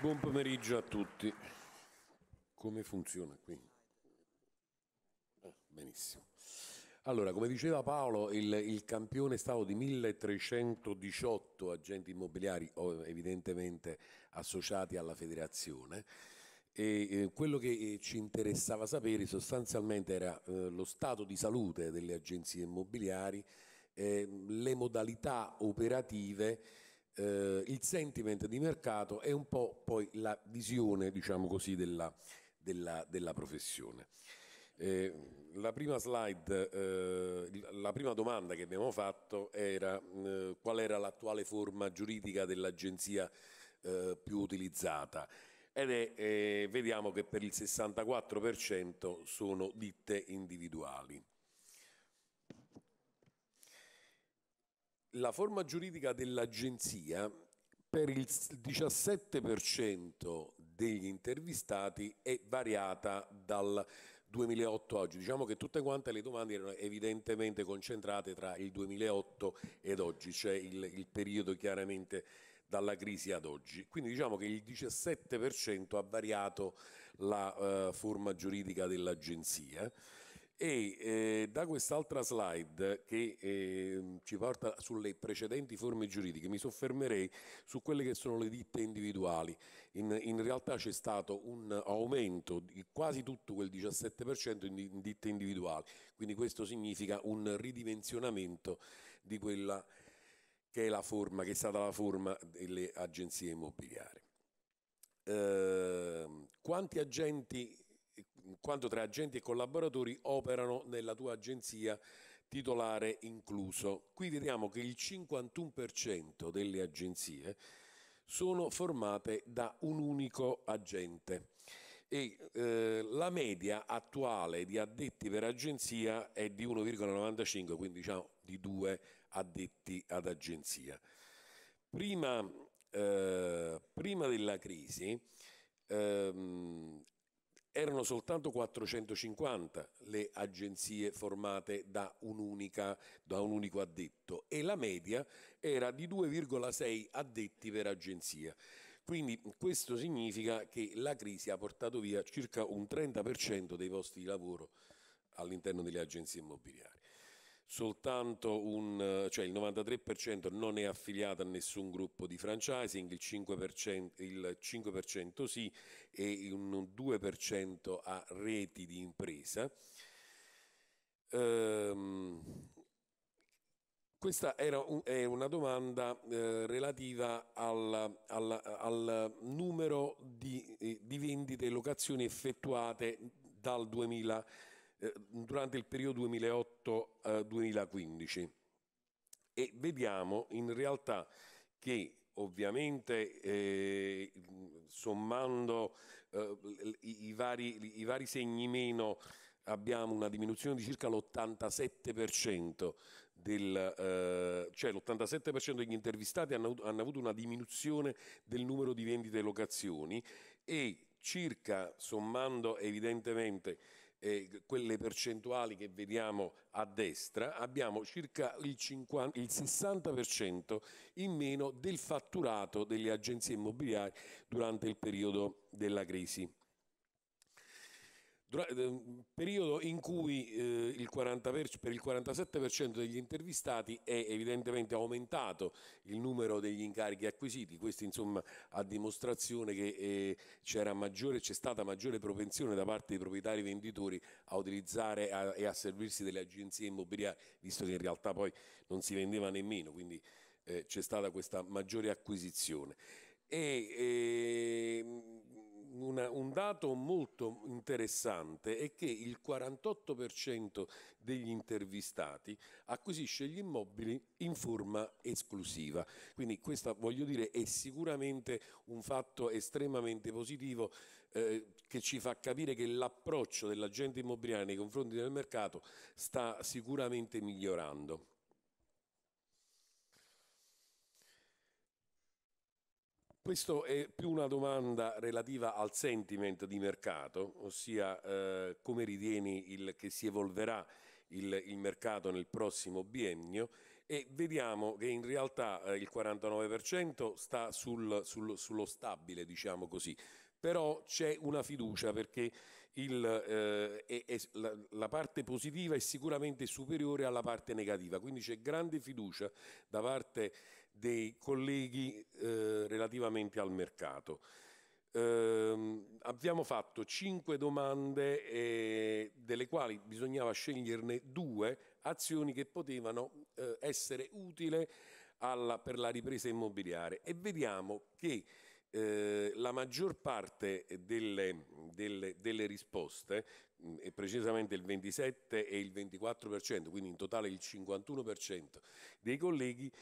Buon pomeriggio a tutti. Come funziona qui? Ah, benissimo. Allora, come diceva Paolo, il, il, campione è stato di 1318 agenti immobiliari, evidentemente associati alla federazione. E, eh, quello che eh, ci interessava sapere sostanzialmente era eh, lo stato di salute delle agenzie immobiliari, le modalità operative eh, il sentiment di mercato e un po' poi la visione, diciamo così, della, della, della professione. Eh, la prima slide, eh, la prima domanda che abbiamo fatto era eh, qual era l'attuale forma giuridica dell'agenzia eh, più utilizzata ed è, eh, vediamo che per il 64% sono ditte individuali. la forma giuridica dell'agenzia per il 17% degli intervistati è variata dal 2008 ad oggi. Diciamo che tutte quante le domande erano evidentemente concentrate tra il 2008 ed oggi, cioè il, il periodo chiaramente dalla crisi ad oggi. Quindi diciamo che il 17% ha variato la uh, forma giuridica dell'agenzia. E eh, da quest'altra slide che eh, ci porta sulle precedenti forme giuridiche mi soffermerei su quelle che sono le ditte individuali. In, in realtà c'è stato un aumento di quasi tutto quel 17% in, in ditte individuali, quindi questo significa un ridimensionamento di quella che è, forma, che è stata la forma delle agenzie immobiliari. Eh, quanti agenti quanto tra agenti e collaboratori operano nella tua agenzia titolare incluso. Qui vediamo che il 51% delle agenzie sono formate da un unico agente e eh, la media attuale di addetti per agenzia è di 1,95, quindi diciamo di due addetti ad agenzia. Prima, eh, prima della crisi ehm, erano soltanto 450 le agenzie formate da un, da un unico addetto e la media era di 2,6 addetti per agenzia. Quindi questo significa che la crisi ha portato via circa un 30% dei posti di lavoro all'interno delle agenzie immobiliari soltanto un, eh, cioè il 93% non è affiliato a nessun gruppo di franchising, il 5%, il 5 sì e un 2% a reti di impresa. Ehm, questa un, è una domanda eh, relativa al, al, al numero di, eh, di vendite e locazioni effettuate dal 2020 Ehm, durante il periodo 2008-2015 eh, e vediamo in realtà che ovviamente eh, sommando eh, i, vari, i, vari, segni meno abbiamo una diminuzione di circa l'87% del, eh, cioè l'87% degli intervistati hanno, hanno avuto una diminuzione del numero di vendite e locazioni e circa, sommando evidentemente eh, quelle percentuali che vediamo a destra, abbiamo circa il, 50, il 60% in meno del fatturato delle agenzie immobiliari durante il periodo della crisi. Eh, periodo in cui eh, il 40 per, per il 47% degli intervistati è evidentemente aumentato il numero degli incarichi acquisiti, questo insomma a dimostrazione che eh, c'era maggiore, c'è stata maggiore propensione da parte dei proprietari venditori a utilizzare a, e a servirsi delle agenzie immobiliari, visto che in realtà poi non si vendeva nemmeno, quindi eh, c'è stata questa maggiore acquisizione. E, ehm, una, un dato molto interessante è che il 48% degli intervistati acquisisce gli immobili in forma esclusiva. Quindi questo voglio dire è sicuramente un fatto estremamente positivo eh, che ci fa capire che l'approccio dell'agente immobiliare nei confronti del mercato sta sicuramente migliorando. Questo è più una domanda relativa al sentiment di mercato, ossia eh, come ritieni il, che si evolverà il, il, mercato nel prossimo biennio e vediamo che in realtà eh, il 49% sta sul, sul, sullo stabile, diciamo così, però c'è una fiducia perché il, eh, è, è, la, la, parte positiva è sicuramente superiore alla parte negativa, quindi c'è grande fiducia da parte dei colleghi eh, relativamente al mercato. Eh, abbiamo fatto cinque domande eh, delle quali bisognava sceglierne due azioni che potevano eh, essere utili per la ripresa immobiliare e vediamo che eh, la maggior parte delle, delle, delle risposte, mh, mm, precisamente il 27 e il 24%, quindi in totale il 51% dei colleghi,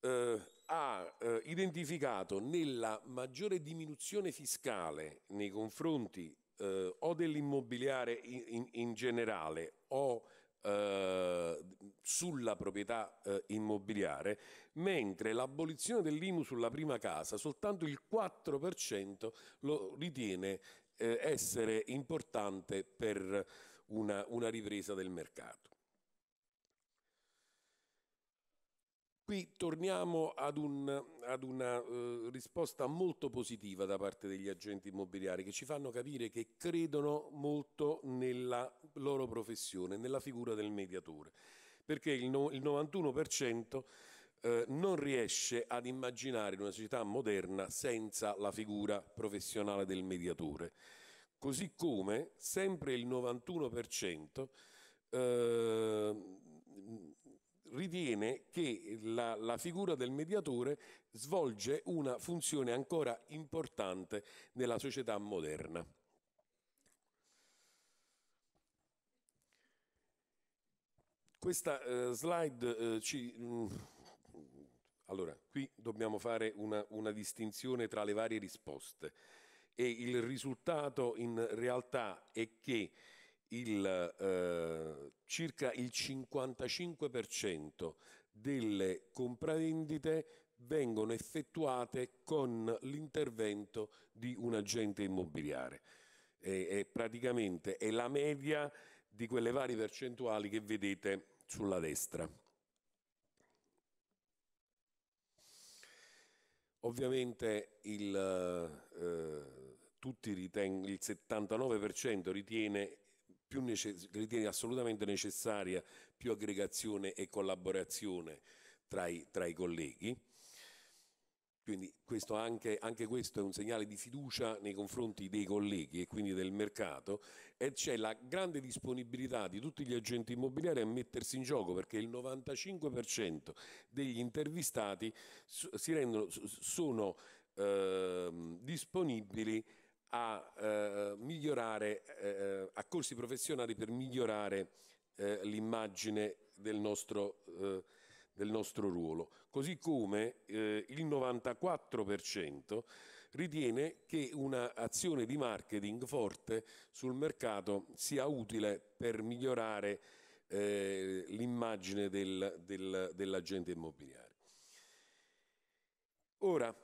eh, ha eh, identificato nella maggiore diminuzione fiscale nei confronti eh, o dell'immobiliare in, in, in generale o eh, sulla proprietà eh, immobiliare, mentre l'abolizione dell'IMU sulla prima casa soltanto il 4% lo ritiene eh, essere importante per una, una ripresa del mercato. Qui torniamo ad, un, ad una eh, risposta molto positiva da parte degli agenti immobiliari che ci fanno capire che credono molto nella loro professione, nella figura del mediatore, perché il, no, il 91% eh, non riesce ad immaginare una società moderna senza la figura professionale del mediatore. Così come sempre il 91% eh, ritiene che la, la, figura del mediatore svolge una funzione ancora importante nella società moderna. Questa eh, slide eh, ci... Mm, allora, qui dobbiamo fare una, una distinzione tra le varie risposte e il risultato in realtà è che il, eh, circa il 55% delle compravendite vengono effettuate con l'intervento di un agente immobiliare. E, è praticamente è la media di quelle varie percentuali che vedete sulla destra. Ovviamente il, eh, riten- il 79% ritiene, necess- ritiene, assolutamente necessaria più aggregazione e collaborazione tra i, tra i colleghi quindi questo anche, anche, questo è un segnale di fiducia nei confronti dei colleghi e quindi del mercato e c'è la grande disponibilità di tutti gli agenti immobiliari a mettersi in gioco perché il 95% degli intervistati rendono, sono eh, disponibili a eh, migliorare, eh, a corsi professionali per migliorare eh, l'immagine del nostro eh, del nostro ruolo, così come eh, il 94% ritiene che un'azione di marketing forte sul mercato sia utile per migliorare eh, l'immagine del, del, dell'agente immobiliare. Ora,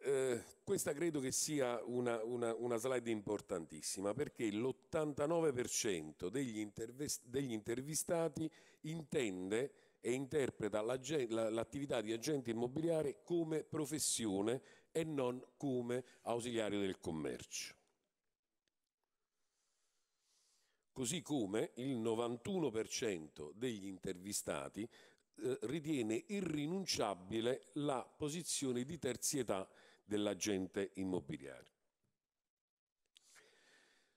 eh, questa credo che sia una, una, una slide importantissima perché l'89% degli, intervist- degli intervistati intende e interpreta l'attività di agente immobiliare come professione e non come ausiliario del commercio. Così come il 91% degli intervistati eh, ritiene irrinunciabile la posizione di terzietà dell'agente immobiliare.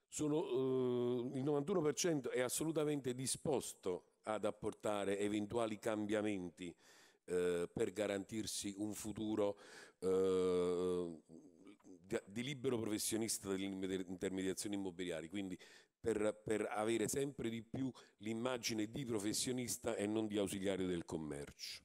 Sono, eh, il 91% è assolutamente disposto ad apportare eventuali cambiamenti eh, per garantirsi un futuro eh, di libero professionista dell'intermediazione immobiliare, quindi per, per avere sempre di più l'immagine di professionista e non di ausiliario del commercio.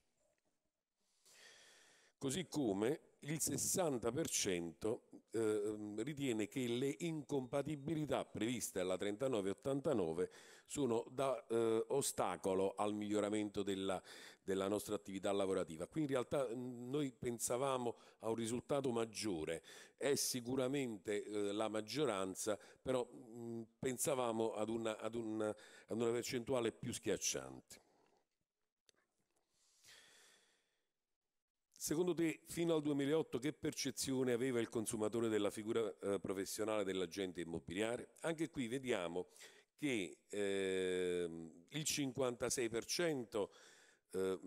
Così come il 60% eh, ritiene che le incompatibilità previste alla 3989 sono da eh, ostacolo al miglioramento della, della, nostra attività lavorativa. Qui in realtà noi pensavamo a un risultato maggiore, è sicuramente eh, la maggioranza, però mh, pensavamo ad una, ad, una, ad una percentuale più schiacciante. Secondo te, fino al 2008, che percezione aveva il consumatore della figura eh, professionale dell'agente immobiliare? Anche qui vediamo che eh, il 56%, eh,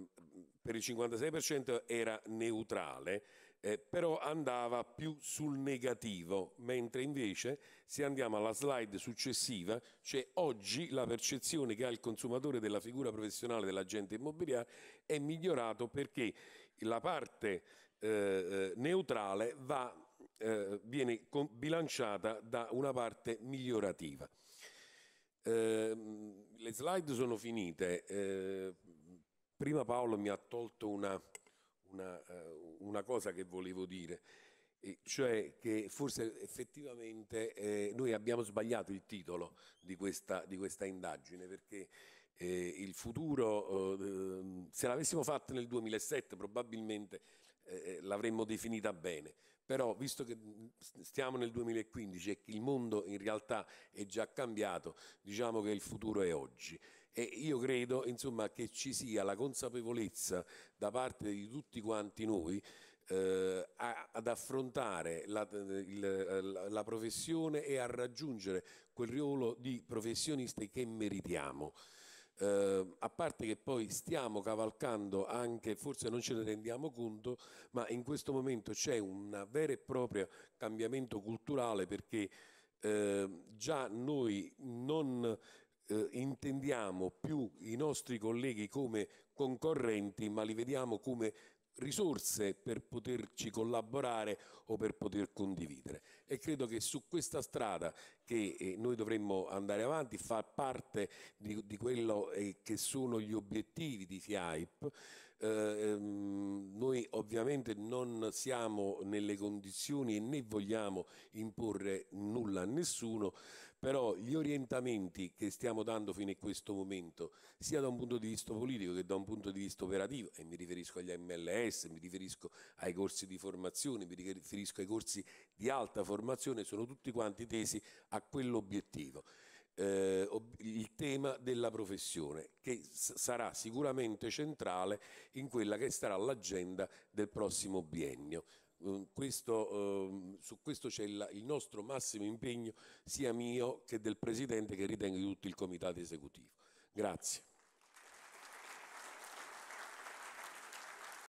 per il 56% era neutrale, eh, però andava più sul negativo, mentre invece se andiamo alla slide successiva c'è oggi la percezione che ha il consumatore della figura professionale dell'agente immobiliare è migliorato perché la parte eh, eh, neutrale va, eh, viene bilanciata da una parte migliorativa. Eh, le slide sono finite. Eh, prima Paolo mi ha tolto una, una, eh, una cosa che volevo dire cioè che forse effettivamente eh, noi abbiamo sbagliato il titolo di questa, di questa indagine perché eh, il futuro, eh, ehm, se l'avessimo fatta nel 2007 probabilmente eh, eh, l'avremmo definita bene, però visto che mm, stiamo nel 2015 e che il mondo in realtà è già cambiato, diciamo che il futuro è oggi e io credo insomma, che ci sia la consapevolezza da parte di tutti quanti noi eh, a, ad affrontare la, eh, il, eh, la, la, professione e a raggiungere quel ruolo di professionisti che meritiamo. Eh, a parte che poi stiamo cavalcando anche, forse non ce ne rendiamo conto, ma in questo momento c'è un vero e proprio cambiamento culturale perché eh, già noi non eh, intendiamo più i nostri colleghi come concorrenti, ma li vediamo come risorse per poterci collaborare o per poter condividere e credo che su questa strada che eh, noi dovremmo andare avanti fa parte di, di quello eh, che sono gli obiettivi di FIAIP. Eh, ehm, noi ovviamente non siamo nelle condizioni e né vogliamo imporre nulla a nessuno, però gli orientamenti che stiamo dando fino a questo momento, sia da un punto di vista politico che da un punto di vista operativo, e mi riferisco agli MLS, mi riferisco ai corsi di formazione, mi riferisco ai corsi di alta formazione, formazione sono tutti quanti tesi a quell'obiettivo. Eh, il tema della professione che sarà sicuramente centrale in quella che sarà l'agenda del prossimo biennio. Mm, questo, eh, su questo c'è il, il nostro massimo impegno sia mio che del Presidente che ritengo di tutto il Comitato esecutivo. Grazie.